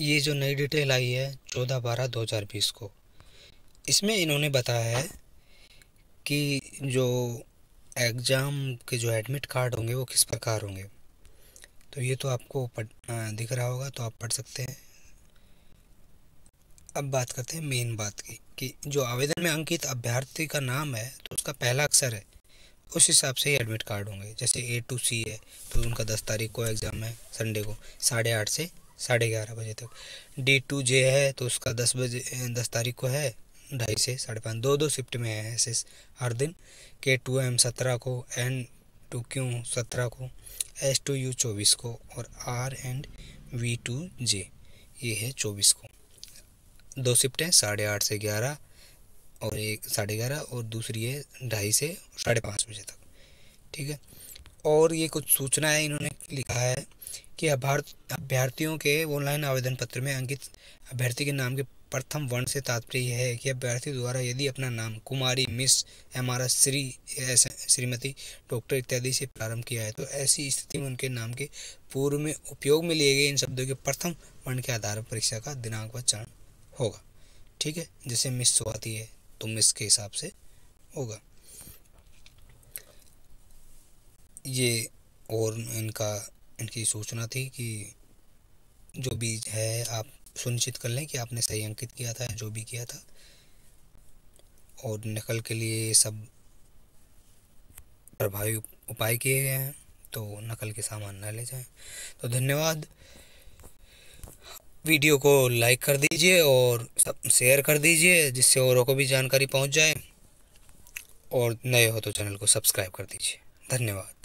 ये जो नई डिटेल आई है चौदह बारह दो हज़ार बीस को इसमें इन्होंने बताया है कि जो एग्ज़ाम के जो एडमिट कार्ड होंगे वो किस प्रकार होंगे तो ये तो आपको पढ़ दिख रहा होगा तो आप पढ़ सकते हैं अब बात करते हैं मेन बात की कि जो आवेदन में अंकित अभ्यर्थी का नाम है तो उसका पहला अक्षर है उस हिसाब से ही एडमिट कार्ड होंगे जैसे ए टू सी है तो उनका दस तारीख को एग्ज़ाम है संडे को साढ़े आठ से साढ़े ग्यारह बजे तक डी टू जे है तो उसका दस बजे दस तारीख को है ढाई से साढ़े पाँच दो दो शिफ्ट में है ऐसे हर दिन के टू एम सत्रह को एन टू क्यू सत्रह को एस टू यू चौबीस को और R and V two J ये है चौबीस को दो शिफ्ट हैं साढ़े आठ से ग्यारह और एक साढ़े ग्यारह और दूसरी है ढाई से साढ़े पाँच बजे तक ठीक है और ये कुछ सूचना है इन्होंने लिखा है कि अभ्यर्थियों के ऑनलाइन आवेदन पत्र में अंकित अभ्यर्थी के नाम के प्रथम वर्ण से तात्पर्य यह है कि अभ्यर्थी द्वारा यदि अपना नाम कुमारी miss M R Shri Shrimati doctor इत्यादि से प्रारंभ किया है तो ऐसी स्थिति में उनके नाम के पूर्व में उपयोग में लिए गए इन शब्दों के प्रथम वर्ण के आधार पर परीक्षा का दिनांक व चरण होगा ठीक है जैसे मिस स्वाति तो है तो मिस के हिसाब से होगा ये और इनका इनकी सूचना थी कि जो भी है आप सुनिश्चित कर लें कि आपने सही अंकित किया था जो भी किया था और नकल के लिए सब प्रभावी उपाय किए गए हैं तो नकल के सामान ना ले जाएं तो धन्यवाद वीडियो को लाइक कर दीजिए और सब शेयर कर दीजिए जिससे औरों को भी जानकारी पहुंच जाए और नए हो तो चैनल को सब्सक्राइब कर दीजिए धन्यवाद